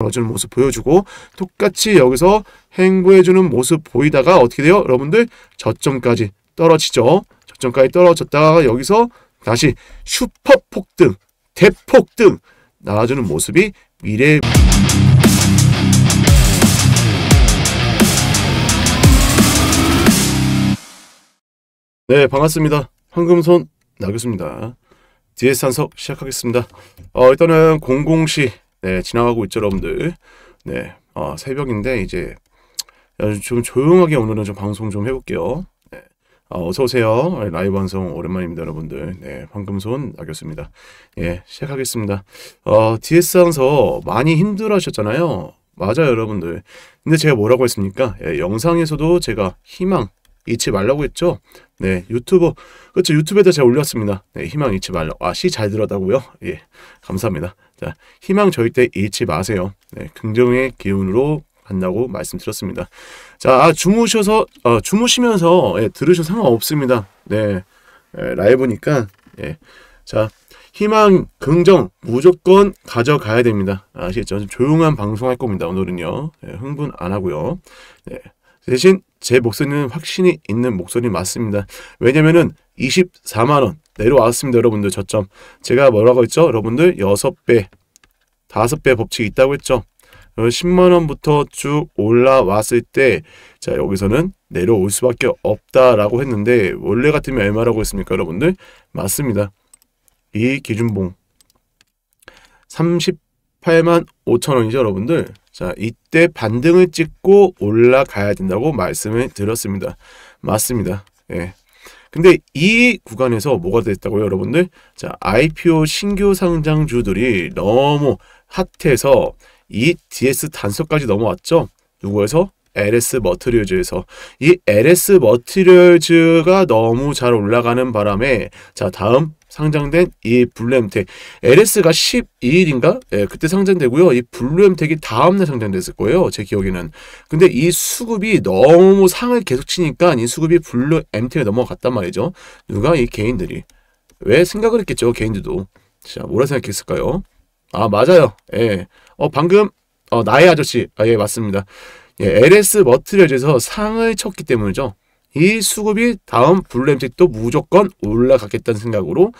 어 주는 모습 보여주고 똑같이 여기서 행보해주는 모습 보이다가 어떻게 돼요? 여러분들 저점까지 떨어지죠. 저점까지 떨어졌다가 여기서 다시 슈퍼폭등, 대폭등 나와주는 모습이 미래 네 반갑습니다. 황금손 나겠습니다. DS 산석 시작하겠습니다. 어, 일단은 공공시 네, 지나가고 있죠, 여러분들. 네, 아, 새벽인데 이제 좀 조용하게 오늘은 좀 방송 좀 해볼게요. 네. 아, 어서 오세요. 라이브 방송 오랜만입니다, 여러분들. 네, 황금손 아겼습니다. 예, 시작하겠습니다. 어, DS 항서 많이 힘들어하셨잖아요. 맞아요, 여러분들. 근데 제가 뭐라고 했습니까? 예, 영상에서도 제가 희망, 잊지 말라고 했죠. 네, 유튜브 그렇죠. 유튜브에다 제가 올렸습니다. 네, 희망 잊지 말라. 고 아, 시잘 들었다고요? 예, 감사합니다. 자, 희망 저희 때 잃지 마세요. 네, 긍정의 기운으로 한다고 말씀드렸습니다. 자, 아, 주무셔서 어, 주무시면서 예, 들으셔 상관없습니다. 네, 예, 라이브니까 예, 자. 희망, 긍정 무조건 가져가야 됩니다. 아시겠죠? 조용한 방송할 겁니다. 오늘은요. 네, 흥분 안 하고요. 네, 대신 제 목소리는 확신이 있는 목소리 맞습니다. 왜냐면은 24만원 내려왔습니다. 여러분들 저점. 제가 뭐라고 했죠? 여러분들 6배, 5배 법칙이 있다고 했죠? 10만원부터 어, 쭉 올라왔을 때, 자, 여기서는 내려올 수밖에 없다라고 했는데, 원래 같으면 얼마라고 했습니까, 여러분들? 맞습니다. 이 기준봉. 38만 5천원이죠, 여러분들? 자, 이때 반등을 찍고 올라가야 된다고 말씀을 드렸습니다. 맞습니다. 예. 근데 이 구간에서 뭐가 됐다고요, 여러분들? 자, IPO 신규 상장주들이 너무 핫해서 이 DS 단서까지 넘어왔죠? 누구에서? LS 머트리얼즈에서 이 LS 머트리얼즈가 너무 잘 올라가는 바람에 자 다음 상장된 이 블루엠텍 LS가 12일인가? 예, 그때 상장되고요. 이 블루엠텍이 다음날 상장됐을 거예요. 제 기억에는. 근데 이 수급이 너무 상을 계속 치니까 이 수급이 블루엠텍에 넘어갔단 말이죠. 누가 이 개인들이 왜 생각을 했겠죠. 개인들도. 자, 뭐라 생각했을까요? 아, 맞아요. 예. 어, 방금 어, 나의 아저씨. 아, 예, 맞습니다. 예, LS 머트리얼에서 상을 쳤기 때문이죠. 이 수급이 다음 블엠텍도 무조건 올라갔겠다는 생각으로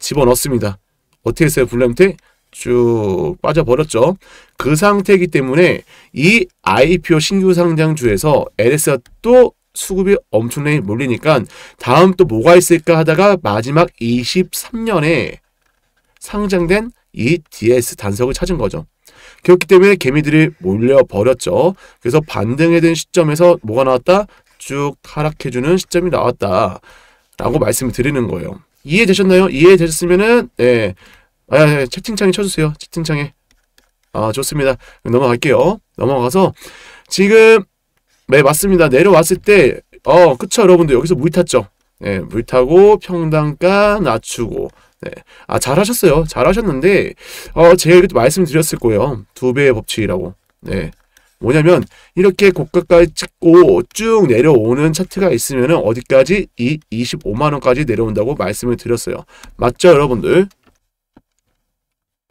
집어넣습니다. 어떻게 했어요? 블엠텍쭉 빠져버렸죠. 그 상태이기 때문에 이 IPO 신규 상장주에서 LS가 또 수급이 엄청나게 몰리니까 다음 또 뭐가 있을까 하다가 마지막 23년에 상장된 이 DS 단석을 찾은 거죠. 그렇기 때문에 개미들이 몰려버렸죠. 그래서 반등에된 시점에서 뭐가 나왔다? 쭉 하락해주는 시점이 나왔다. 라고 말씀을 드리는 거예요. 이해되셨나요? 이해되셨으면은, 네. 아, 아, 채팅창에 쳐주세요. 채팅창에. 아, 좋습니다. 넘어갈게요. 넘어가서, 지금, 네, 맞습니다. 내려왔을 때, 어, 그쵸, 여러분들. 여기서 물 탔죠? 네, 물 타고 평단가 낮추고, 네. 아, 잘하셨어요. 잘하셨는데, 어, 제가 이렇게 말씀드렸을 거예요. 두 배의 법칙이라고. 네. 뭐냐면, 이렇게 고가까지 찍고 쭉 내려오는 차트가 있으면 어디까지? 이 25만원까지 내려온다고 말씀을 드렸어요. 맞죠, 여러분들?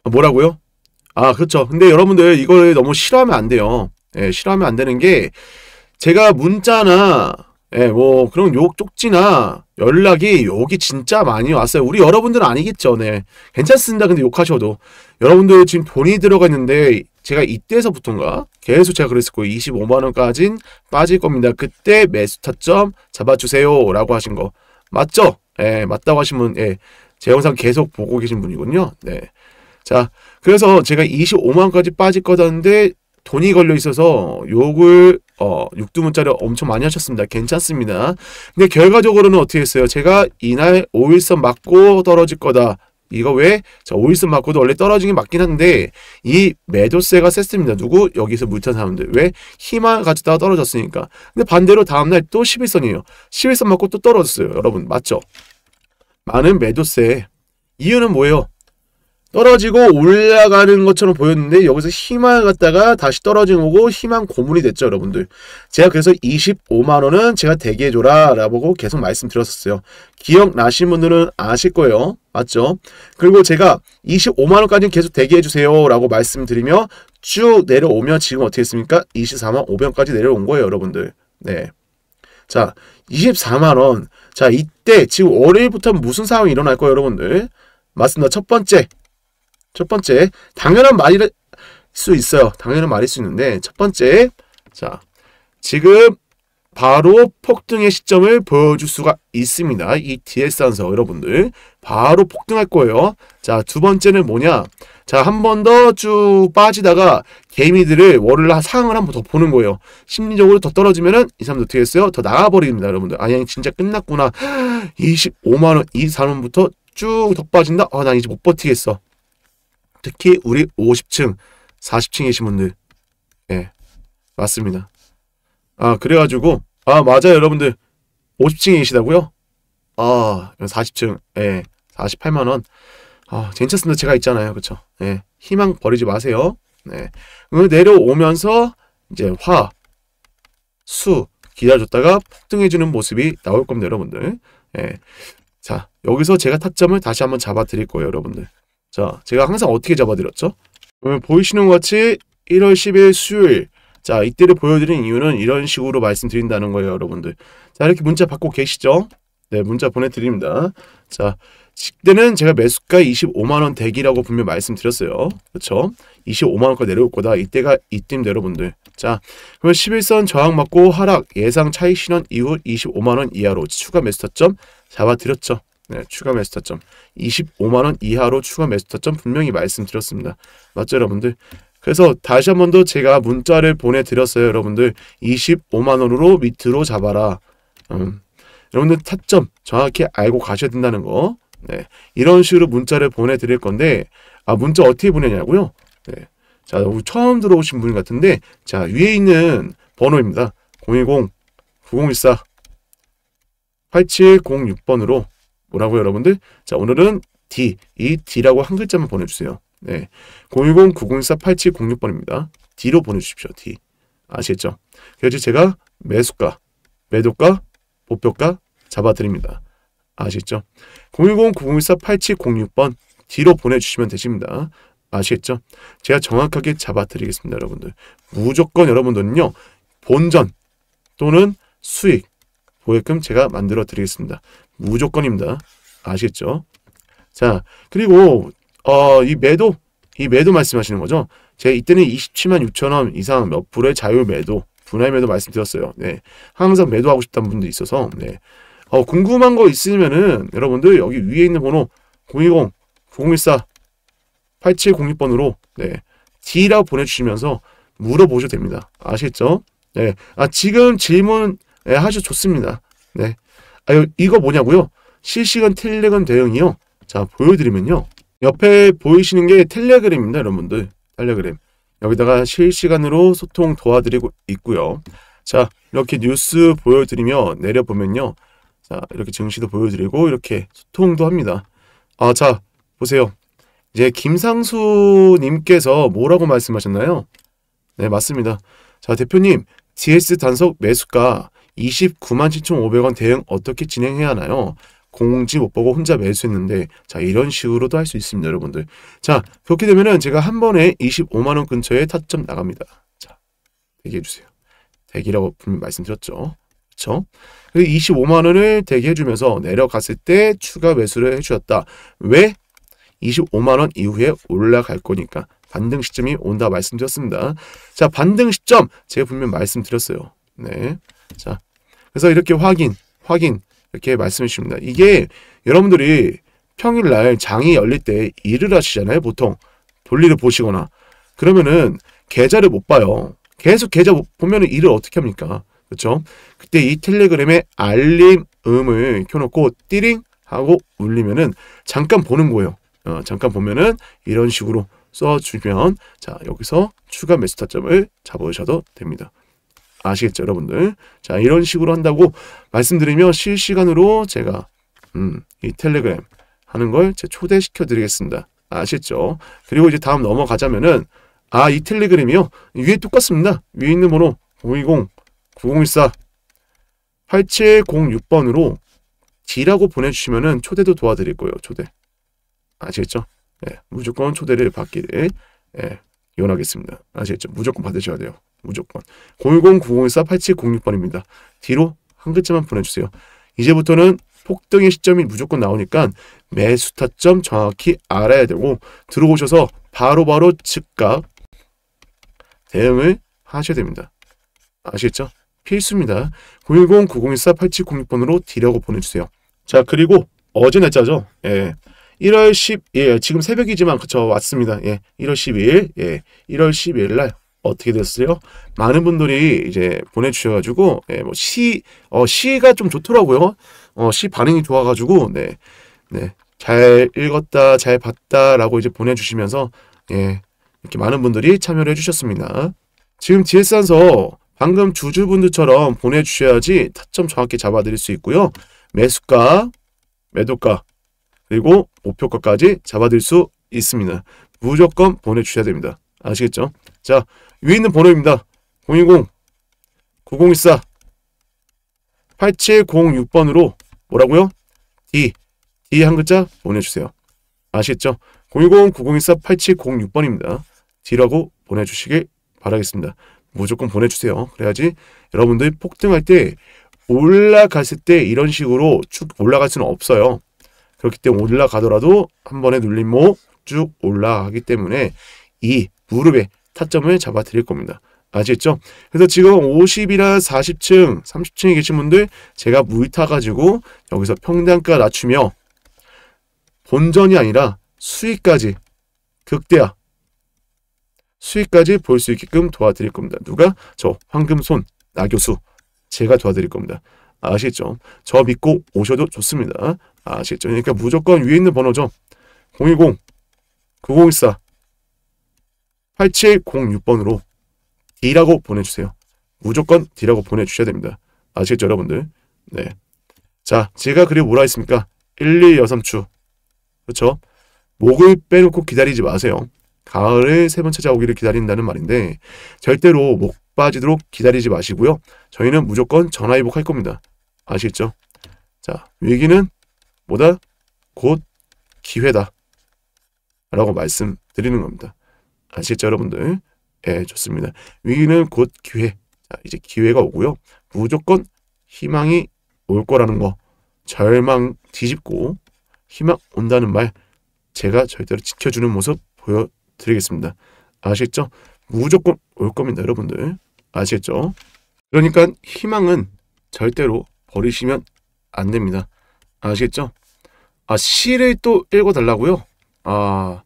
아, 뭐라고요? 아, 그렇죠. 근데 여러분들, 이걸 너무 싫어하면 안 돼요. 예, 싫어하면 안 되는 게, 제가 문자나 예, 뭐 그런 요 쪽지나 연락이 욕이 진짜 많이 왔어요. 우리 여러분들은 아니겠죠. 네. 괜찮습니다. 근데 욕하셔도 여러분들 지금 돈이 들어가 있는데 제가 이때서부터인가 계속 제가 그랬을 거예요. 25만 원까진 빠질 겁니다. 그때 매수 타점 잡아주세요라고 하신 거 맞죠? 예, 맞다고 하시면 예, 제 영상 계속 보고 계신 분이군요. 네. 자, 그래서 제가 25만까지 원 빠질 거다는데 돈이 걸려 있어서 욕을 어, 6두문자료 엄청 많이 하셨습니다. 괜찮습니다. 근데 결과적으로는 어떻게 했어요? 제가 이날 5일선 맞고 떨어질 거다. 이거 왜? 자, 5일선 맞고도 원래 떨어지게 맞긴 한데 이 매도세가 셌습니다. 누구? 여기서 물 탄 사람들. 왜? 희망 을 가지다가 떨어졌으니까. 근데 반대로 다음날 또 11선이에요. 11선 맞고 또 떨어졌어요. 여러분 맞죠? 많은 매도세. 이유는 뭐예요? 떨어지고 올라가는 것처럼 보였는데 여기서 희망을 갖다가 다시 떨어진 거고 희망 고문이 됐죠 여러분들 제가 그래서 25만원은 제가 대기해줘라 라고 계속 말씀드렸었어요 기억나신 분들은 아실 거예요 맞죠 그리고 제가 25만원까지는 계속 대기해주세요 라고 말씀드리며 쭉 내려오면 지금 어떻게 했습니까 24만 500원까지 내려온 거예요 여러분들 네. 자 24만원 자 이때 지금 월요일부터 무슨 상황이 일어날 거예요 여러분들 맞습니다 첫 번째 첫 번째, 당연한 말일 수 있어요. 당연한 말일 수 있는데 첫 번째, 자 지금 바로 폭등의 시점을 보여줄 수가 있습니다. 이 DS 단서 여러분들 바로 폭등할 거예요. 자, 두 번째는 뭐냐? 자, 한 번 더 쭉 빠지다가 개미들을 월요일날 상황을 한 번 더 보는 거예요. 심리적으로 더 떨어지면은 이 사람들 어떻게 했어요? 더 나가버립니다, 여러분들. 아, 양 진짜 끝났구나. 25만 원, 24만 원부터 쭉 더 빠진다. 아, 난 이제 못 버티겠어. 특히 우리 50층, 40층이신 분들. 예, 맞습니다. 아, 그래가지고, 아, 맞아요, 여러분들. 50층이시다고요? 아, 40층, 예, 48만원. 아, 괜찮습니다. 제가 있잖아요. 그쵸? 예, 희망 버리지 마세요. 네. 내려오면서 이제 화, 수 기다려줬다가 폭등해주는 모습이 나올 겁니다. 여러분들. 예. 자, 여기서 제가 타점을 다시 한번 잡아드릴 거예요. 여러분들. 자, 제가 항상 어떻게 잡아드렸죠? 그러면 보이시는 것 같이 1월 10일 수요일 자, 이때를 보여드린 이유는 이런 식으로 말씀드린다는 거예요, 여러분들. 자, 이렇게 문자 받고 계시죠? 네, 문자 보내드립니다. 자, 그대는 제가 매수가 25만원 대기라고 분명히 말씀드렸어요. 그렇죠 25만원까지 내려올 거다. 이때가 이때입니 여러분들. 자, 그럼 11선 저항 맞고 하락, 예상 차익 신원 이후 25만원 이하로 추가 매수 타점 잡아드렸죠. 네, 추가 매수타점 25만원 이하로 추가 매수타점 분명히 말씀드렸습니다. 맞죠 여러분들? 그래서 다시 한번더 제가 문자를 보내드렸어요 여러분들 25만원으로 밑으로 잡아라 음, 여러분들 타점 정확히 알고 가셔야 된다는 거 네, 이런 식으로 문자를 보내드릴 건데 아 문자 어떻게 보내냐고요? 네, 자 처음 들어오신 분 같은데 자 위에 있는 번호입니다 010-9014 8706번으로 뭐라고요, 여러분들? 자, 오늘은 D, 이 D라고 한 글자만 보내주세요. 네, 010-904-8706번입니다. D로 보내주십시오, D. 아시겠죠? 그래서 제가 매수가, 매도가, 목표가 잡아드립니다. 아시겠죠? 010-904-8706번 D로 보내주시면 되십니다. 아시겠죠? 제가 정확하게 잡아드리겠습니다, 여러분들. 무조건 여러분들은요, 본전 또는 수익 보게끔 제가 만들어 드리겠습니다. 무조건입니다. 아시겠죠? 자, 그리고 어, 이 매도, 이 매도 말씀하시는 거죠? 제 이때는 27만 6천원 이상 몇 불의 자율 매도, 분할 매도 말씀드렸어요. 네, 항상 매도하고 싶다는 분도 있어서 네. 어, 궁금한 거 있으면은 여러분들 여기 위에 있는 번호 020 014 8706번으로 네, D라고 보내주시면서 물어보셔도 됩니다. 아시겠죠? 네, 아 지금 질문 네, 아주 좋습니다. 네. 아, 이거 뭐냐고요? 실시간 텔레그램 대응이요. 자, 보여드리면요. 옆에 보이시는 게 텔레그램입니다, 여러분들. 텔레그램. 여기다가 실시간으로 소통 도와드리고 있고요. 자, 이렇게 뉴스 보여드리며 내려보면요. 자, 이렇게 증시도 보여드리고 이렇게 소통도 합니다. 아, 자, 보세요. 이제 김상수 님께서 뭐라고 말씀하셨나요? 네, 맞습니다. 자, 대표님, DS 단속 매수가 297,500원 대응 어떻게 진행해야 하나요? 공지 못 보고 혼자 매수했는데 자 이런 식으로도 할 수 있습니다 여러분들 자 그렇게 되면은 제가 한 번에 25만원 근처에 타점 나갑니다 자 대기해주세요 대기라고 분명히 말씀드렸죠 그렇죠? 25만원을 대기해주면서 내려갔을 때 추가 매수를 해주셨다 왜? 25만원 이후에 올라갈 거니까 반등 시점이 온다 말씀드렸습니다 자 반등 시점 제가 분명 말씀드렸어요 네 자, 그래서 이렇게 확인, 확인 이렇게 말씀해 주십니다. 이게 여러분들이 평일날 장이 열릴 때 일을 하시잖아요. 보통 볼일을 보시거나 그러면은 계좌를 못 봐요. 계속 계좌 보면은 일을 어떻게 합니까? 그렇죠? 그때 이 텔레그램의 알림음을 켜놓고 띠링 하고 울리면은 잠깐 보는 거예요. 어, 잠깐 보면은 이런 식으로 써주면 자 여기서 추가 매수 타점을 잡으셔도 됩니다. 아시겠죠, 여러분들? 자, 이런 식으로 한다고 말씀드리며 실시간으로 제가 음, 이 텔레그램 하는 걸 초대시켜 드리겠습니다. 아시겠죠? 그리고 이제 다음 넘어가자면은 아, 이 텔레그램이요. 위에 똑같습니다. 위에 있는 번호 020 9014 8706번으로 G라고 보내주시면은 초대도 도와드릴 거예요. 초대. 아시겠죠? 예, 무조건 초대를 받기를 예, 이혼하겠습니다 아시겠죠? 무조건 받으셔야 돼요. 무조건 010-901-8706번입니다. 4 뒤로 한 글자만 보내주세요. 이제부터는 폭등의 시점이 무조건 나오니까 매수 타점 정확히 알아야 되고 들어오셔서 바로바로 바로 즉각 대응을 하셔야 됩니다. 아시겠죠? 필수입니다. 010-9014-8706번으로 디라고 보내주세요. 자 그리고 어제 날짜죠. 예. 1월 10일 예, 지금 새벽이지만 그쵸 왔습니다. 예. 1월 12일 예. 1월 12일 날 어떻게 됐어요? 많은 분들이 이제 보내주셔가지고 네, 뭐 시, 어, 시가 좀 좋더라고요. 어, 시 반응이 좋아가지고 네, 네, 잘 읽었다, 잘 봤다라고 이제 보내주시면서 예, 이렇게 많은 분들이 참여를 해주셨습니다. 지금 GS안서 방금 주주분들처럼 보내주셔야지 타점 정확히 잡아드릴 수 있고요. 매수가, 매도가, 그리고 목표가까지 잡아드릴 수 있습니다. 무조건 보내주셔야 됩니다. 아시겠죠? 자, 위에 있는 번호입니다. 010-9014-8706번으로 뭐라고요? D, D 한 글자 보내주세요. 아시겠죠? 010-9014-8706번입니다. D라고 보내주시길 바라겠습니다. 무조건 보내주세요. 그래야지 여러분들이 폭등할 때 올라갔을 때 이런 식으로 쭉 올라갈 수는 없어요. 그렇기 때문에 올라가더라도 한 번에 눌림목 쭉 올라가기 때문에 이 무릎에 타점을 잡아드릴 겁니다. 아시겠죠? 그래서 지금 50이나 40층, 30층에 계신 분들 제가 물 타가지고 여기서 평단가 낮추며 본전이 아니라 수익까지 극대화 수익까지 볼 수 있게끔 도와드릴 겁니다. 누가? 저 황금손 나교수 제가 도와드릴 겁니다. 아시겠죠? 저 믿고 오셔도 좋습니다. 아시겠죠? 그러니까 무조건 위에 있는 번호죠. 010 9014 8706번으로 D라고 보내주세요. 무조건 D라고 보내주셔야 됩니다. 아시겠죠, 여러분들? 네. 자, 제가 그리고 뭐라 했습니까? 1, 2, 2, 3추. 그렇죠? 목을 빼놓고 기다리지 마세요. 가을에세 번 찾아오기를 기다린다는 말인데 절대로 목 빠지도록 기다리지 마시고요. 저희는 무조건 전화위복 할 겁니다. 아시겠죠? 자, 위기는 뭐다? 곧 기회다. 라고 말씀드리는 겁니다. 아시겠죠, 여러분들? 예, 좋습니다. 위기는 곧 기회. 자, 이제 기회가 오고요. 무조건 희망이 올 거라는 거. 절망 뒤집고 희망 온다는 말 제가 절대로 지켜주는 모습 보여드리겠습니다. 아시겠죠? 무조건 올 겁니다, 여러분들. 아시겠죠? 그러니까 희망은 절대로 버리시면 안 됩니다. 아시겠죠? 아, 시를 또 읽어달라고요? 아,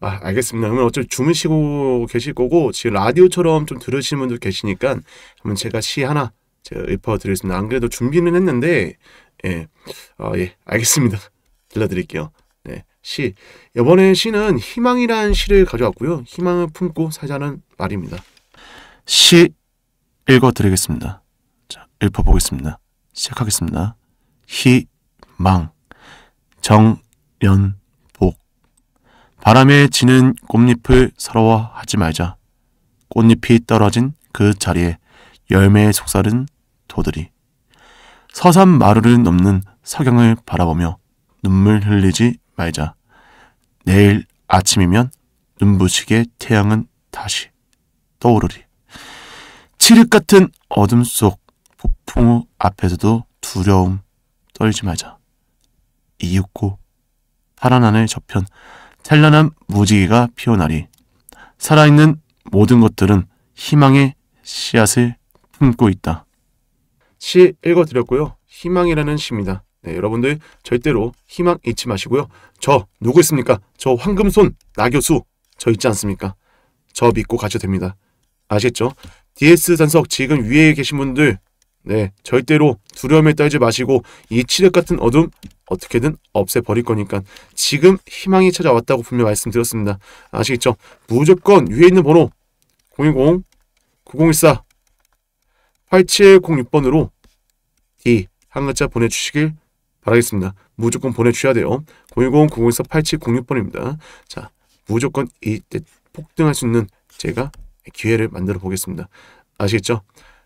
아, 알겠습니다. 그러면 어차피 주무시고 계실 거고, 지금 라디오처럼 좀 들으시는 분들 계시니까, 한번 제가 시 하나 제가 읊어드리겠습니다. 안 그래도 준비는 했는데, 예, 아, 예, 알겠습니다. 들려드릴게요. 네, 시. 이번에 시는 희망이란 시를 가져왔고요. 희망을 품고 살자는 말입니다. 시 읽어드리겠습니다. 자, 읽어보겠습니다. 시작하겠습니다. 희망 정연 바람에 지는 꽃잎을 서러워하지 말자. 꽃잎이 떨어진 그 자리에 열매의 속살은 도들이. 서산 마루를 넘는 석양을 바라보며 눈물 흘리지 말자. 내일 아침이면 눈부시게 태양은 다시 떠오르리. 칠흑 같은 어둠 속 폭풍우 앞에서도 두려움 떨지 말자. 이윽고 파란 하늘 저편 찬란한 무지개가 피어나리. 살아있는 모든 것들은 희망의 씨앗을 품고 있다. 시 읽어드렸고요. 희망이라는 시입니다. 네, 여러분들 절대로 희망 잊지 마시고요. 저 누구 있습니까? 저 황금손 나교수 저 있지 않습니까? 저 믿고 가셔도 됩니다. 아시겠죠? DS 단석 지금 위에 계신 분들 네 절대로 두려움에 떨지 마시고 이치흑 같은 어둠 어떻게든 없애버릴 거니까 지금 희망이 찾아왔다고 분명 말씀드렸습니다. 아시겠죠? 무조건 위에 있는 번호 010-9014-8706번으로 D 한 글자 보내주시길 바라겠습니다. 무조건 보내주셔야 돼요. 010-9014-8706번입니다. 자, 무조건 이때 폭등할 수 있는 제가 기회를 만들어 보겠습니다. 아시겠죠?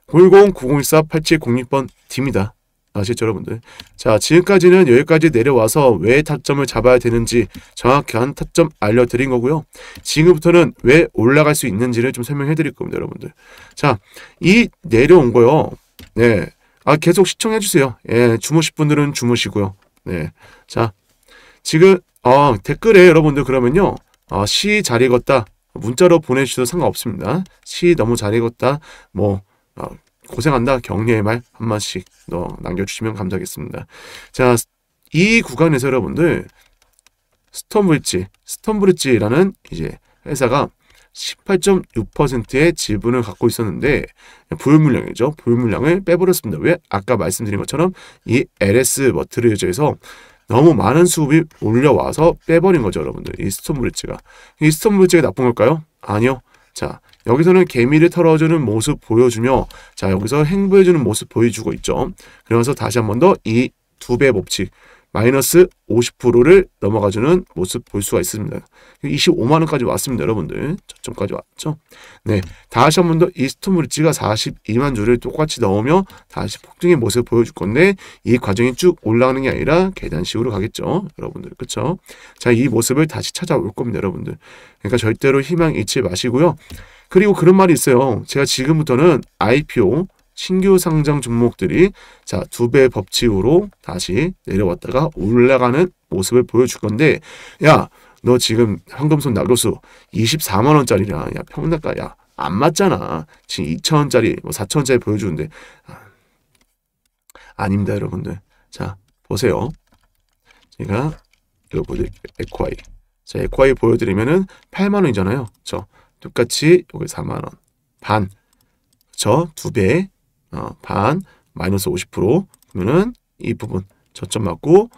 010-9014-8706번 D입니다. 아시죠 여러분들 자 지금까지는 여기까지 내려와서 왜 타점을 잡아야 되는지 정확한 타점 알려드린 거고요 지금부터는 왜 올라갈 수 있는지를 좀 설명해 드릴 겁니다 여러분들 자 이 내려온 거요 네아 계속 시청해 주세요 예 주무실 분들은 주무시고요 네자 지금 어 댓글에 여러분들 그러면요 아, 시잘 읽었다 문자로 보내주셔도 상관없습니다 시 너무 잘 읽었다 뭐 어, 고생한다 격려의 말 한마씩 더 남겨주시면 감사하겠습니다. 자, 이 구간에서 여러분들 스톤브릿지, 스톤브릿지라는 이제 회사가 18.6%의 지분을 갖고 있었는데 보유 물량이죠. 보유 물량을 빼버렸습니다. 왜? 아까 말씀드린 것처럼 이 LS 머트리즈에서 너무 많은 수급이 올려와서 빼버린 거죠, 여러분들. 이 스톤브릿지가. 이 스톤브릿지가 나쁜 걸까요? 아니요. 자, 여기서는 개미를 털어주는 모습 보여주며 자 여기서 행보해주는 모습 보여주고 있죠. 그러면서 다시 한 번 더 이 두 배 법칙 마이너스 50%를 넘어가주는 모습 볼 수가 있습니다. 25만원까지 왔습니다. 여러분들. 저점까지 왔죠? 네. 다시 한 번 더 이스트물지가 42만 주를 똑같이 넣으며 다시 폭등의 모습 을 보여줄 건데 이 과정이 쭉 올라가는 게 아니라 계단식으로 가겠죠. 여러분들. 그쵸? 자, 이 모습을 다시 찾아올 겁니다. 여러분들. 그러니까 절대로 희망 잃지 마시고요. 그리고 그런 말이 있어요. 제가 지금부터는 IPO 신규 상장 종목들이 자 두 배 법칙으로 다시 내려왔다가 올라가는 모습을 보여줄 건데 야 너 지금 황금손 낙로수 24만 원짜리랑 야 평당가 야안 맞잖아 지금 2천 원짜리 뭐 4천 원짜리 보여주는데 아, 아닙니다 여러분들 자 보세요 제가 이거 보여드릴게요 에콰이 자에아이 보여드리면은 8만 원이잖아요 그렇죠? 똑같이 여기 4만원 반 그쵸? 두배 어, 반 마이너스 50% 그러면은 이 부분 저점 맞고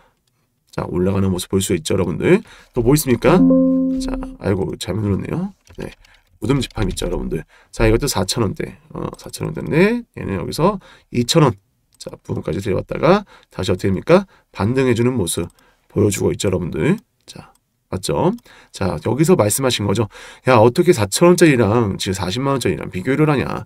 자 올라가는 모습 볼 수 있죠 여러분들 또 뭐 있습니까? 자 아이고 잘못 눌렀네요 네 무덤 지팡이 있죠 여러분들 자 이것도 4천원대 어 4천원대인데 얘는 여기서 2천원 자 부분까지 들여왔다가 다시 어떻게 됩니까? 반등해주는 모습 보여주고 있죠 여러분들 맞죠? 자 여기서 말씀하신 거죠. 야 어떻게 4천원짜리랑 지금 40만원짜리랑 비교를 하냐.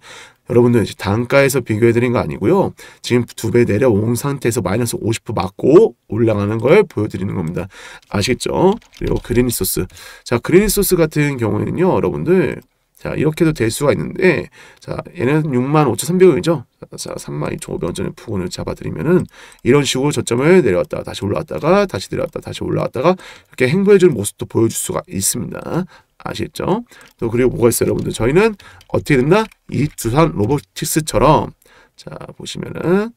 여러분들 이제 단가에서 비교해드린 거 아니고요. 지금 두 배 내려온 상태에서 마이너스 50% 맞고 올라가는 걸 보여드리는 겁니다. 아시겠죠? 그리고 그린리소스. 자 그린리소스 같은 경우에는요. 여러분들 자, 이렇게도 될 수가 있는데, 자, 얘는 65,300원이죠? 자, 32,500원 전에 부근을 잡아드리면은, 이런 식으로 저점을 내려왔다가, 다시 올라왔다가, 다시 내려왔다 다시 올라왔다가, 이렇게 행보해주는 모습도 보여줄 수가 있습니다. 아시겠죠? 또, 그리고 뭐가 있어요, 여러분들? 저희는 어떻게 된다? 이 두산 로보틱스처럼, 자, 보시면은,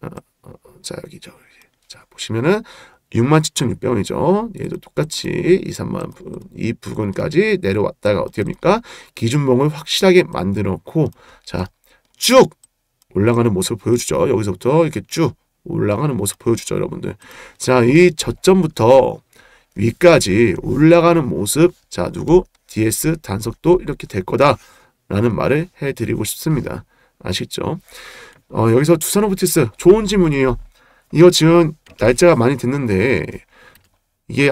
어, 어, 어 자, 여기죠. 자, 보시면은, 67,600원이죠. 얘도 예, 똑같이 2, 3만 부, 이 부근까지 내려왔다가 어떻게 합니까? 기준봉을 확실하게 만들어 놓고 자, 쭉 올라가는 모습을 보여주죠. 여기서부터 이렇게 쭉 올라가는 모습 보여주죠, 여러분들. 자, 이 저점부터 위까지 올라가는 모습 자, 누구? DS 단속도 이렇게 될 거다라는 말을 해드리고 싶습니다. 아시겠죠? 어, 여기서 두산오브티스 좋은 질문이에요. 이거 지금 날짜가 많이 됐는데 이게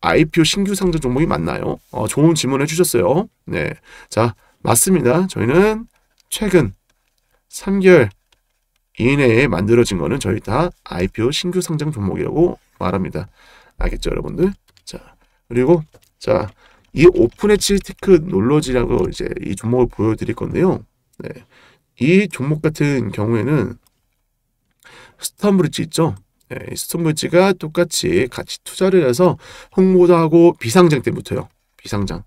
IPO 아, 신규 상장 종목이 맞나요? 어, 좋은 질문을 해주셨어요. 네, 자 맞습니다. 저희는 최근 3개월 이내에 만들어진 거는 저희 다 IPO 신규 상장 종목이라고 말합니다. 알겠죠, 여러분들? 자, 그리고 자, 이오픈엣치 테크놀로지라고 이제 이 종목을 보여드릴 건데요. 네, 이 종목 같은 경우에는 스톤브릿지 있죠? 스톤물지가 네, 똑같이 같이 투자를 해서 홍보도 하고 비상장 때부터요. 비상장.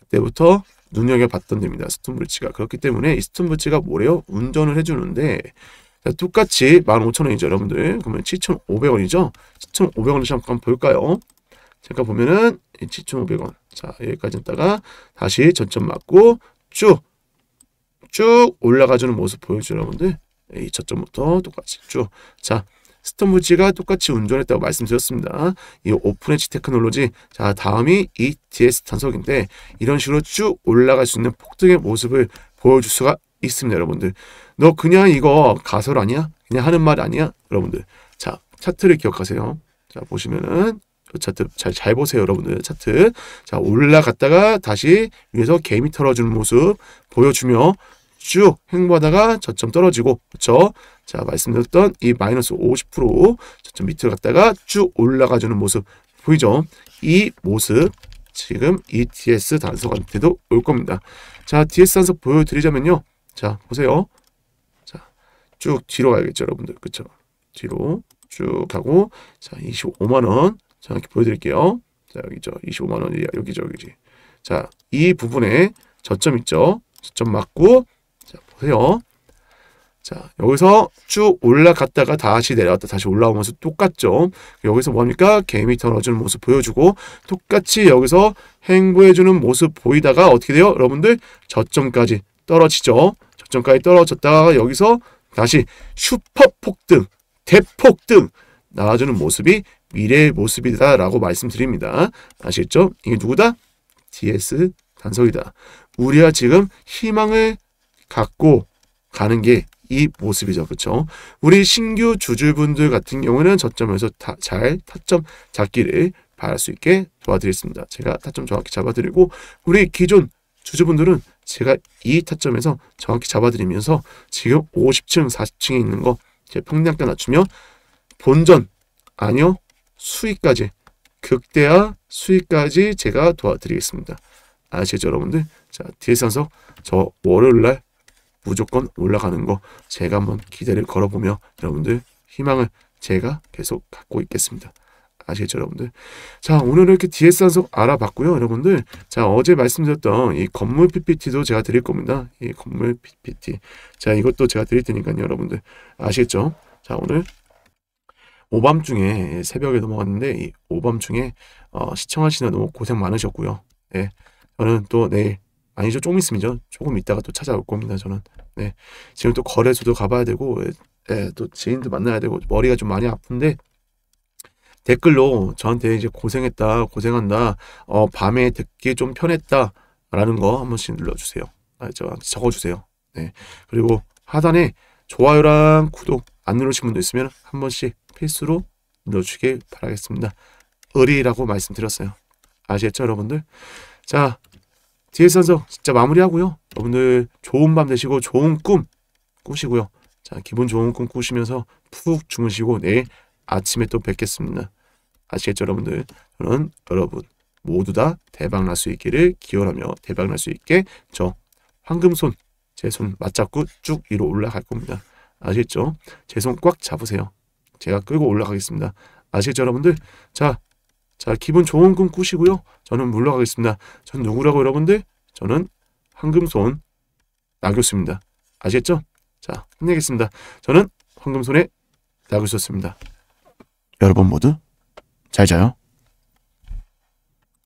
그때부터 눈여겨봤던 데입니다. 스톤물지가. 그렇기 때문에 이 스톤물지가 뭐래요? 운전을 해주는데 자, 똑같이 15,000원이죠. 여러분들. 그러면 7,500원이죠. 7,500원을 잠깐 볼까요? 잠깐 보면은 7,500원. 자 여기까지 있다가 다시 전점 맞고 쭉쭉 쭉 올라가주는 모습 보여주죠. 여러분들. 이 저점부터 똑같이 쭉. 자 스톰부지가 똑같이 운전했다고 말씀드렸습니다. 이 오픈엣지 테크놀로지 자 다음이 ETS 단속인데 이런 식으로 쭉 올라갈 수 있는 폭등의 모습을 보여줄 수가 있습니다. 여러분들 너 그냥 이거 가설 아니야? 그냥 하는 말 아니야? 여러분들 자 차트를 기억하세요. 자 보시면은 차트 잘, 잘 보세요 여러분들 차트 자 올라갔다가 다시 위에서 개미 털어주는 모습 보여주며 쭉 행보하다가 저점 떨어지고 그렇죠 자 말씀드렸던 이 마이너스 50% 저점 밑으로 갔다가 쭉 올라가주는 모습 보이죠? 이 모습 지금 이 e DS 단서한테도 올 겁니다. 자 DS 단서 보여드리자면요. 자 보세요. 자쭉 뒤로 가야겠죠 여러분들 그쵸? 뒤로 쭉 가고 자 25만원 정확히 보여드릴게요. 자 여기죠 25만원 여기죠 여기지. 자이 부분에 저점 있죠? 저점 맞고 자 보세요. 자, 여기서 쭉 올라갔다가 다시 내려왔다 다시 올라오면서 똑같죠. 여기서 뭡니까? 개미 털어주는 모습 보여주고 똑같이 여기서 행보해주는 모습 보이다가 어떻게 돼요? 여러분들 저점까지 떨어지죠. 저점까지 떨어졌다가 여기서 다시 슈퍼 폭등, 대폭등 나와주는 모습이 미래의 모습이다라고 말씀드립니다. 아시겠죠? 이게 누구다? DS 단속이다 우리가 지금 희망을 갖고 가는 게이 모습이죠. 그렇죠? 우리 신규 주주분들 같은 경우는 저점에서 타, 잘 타점 잡기를 바랄 수 있게 도와드리겠습니다. 제가 타점 정확히 잡아드리고 우리 기존 주주분들은 제가 이 타점에서 정확히 잡아드리면서 지금 50층, 40층에 있는 거 제 평량가 낮추며 본전, 아니요 수익까지 극대화 수익까지 제가 도와드리겠습니다. 아시죠 여러분들? 자, 뒤에 서서 저 월요일날 무조건 올라가는 거 제가 한번 기대를 걸어보며 여러분들 희망을 제가 계속 갖고 있겠습니다. 아시겠죠 여러분들 자 오늘 이렇게 DS 한석 알아봤고요 여러분들 자 어제 말씀드렸던 이 건물 PPT도 제가 드릴 겁니다 이 건물 PPT 자 이것도 제가 드릴 테니까요 여러분들 아시겠죠 자 오늘 오밤중에 새벽에 넘어갔는데 이 오밤중에 어, 시청하시느라 너무 고생 많으셨고요 네 저는 또 내일 아니죠. 조금 있으면죠. 조금 있다가 또 찾아올 겁니다. 저는. 네. 지금 또 거래소도 가봐야 되고, 네, 또 지인도 만나야 되고, 머리가 좀 많이 아픈데, 댓글로 저한테 이제 고생했다, 고생한다, 어, 밤에 듣기 좀 편했다, 라는 거 한 번씩 눌러주세요. 아, 저, 적어주세요. 네. 그리고 하단에 좋아요랑 구독 안 누르신 분도 있으면 한 번씩 필수로 눌러주길 바라겠습니다. 의리라고 말씀드렸어요. 아시겠죠, 여러분들? 자, 뒤에 선서 진짜 마무리하고요. 여러분들 좋은 밤 되시고 좋은 꿈 꾸시고요. 자, 기분 좋은 꿈 꾸시면서 푹 주무시고 내일 아침에 또 뵙겠습니다. 아시겠죠, 여러분들? 저는 여러분 모두 다 대박 날 수 있기를 기원하며 대박 날 수 있게 저 황금손 제 손 맞잡고 쭉 위로 올라갈 겁니다. 아시겠죠? 제 손 꽉 잡으세요. 제가 끌고 올라가겠습니다. 아시겠죠, 여러분들? 자, 자, 기분 좋은 꿈 꾸시고요. 저는 물러가겠습니다. 전 누구라고 여러분들? 저는 황금손 나교수입니다. 아시겠죠? 자, 끝내겠습니다. 저는 황금손의 나교수였습니다. 여러분 모두 잘 자요.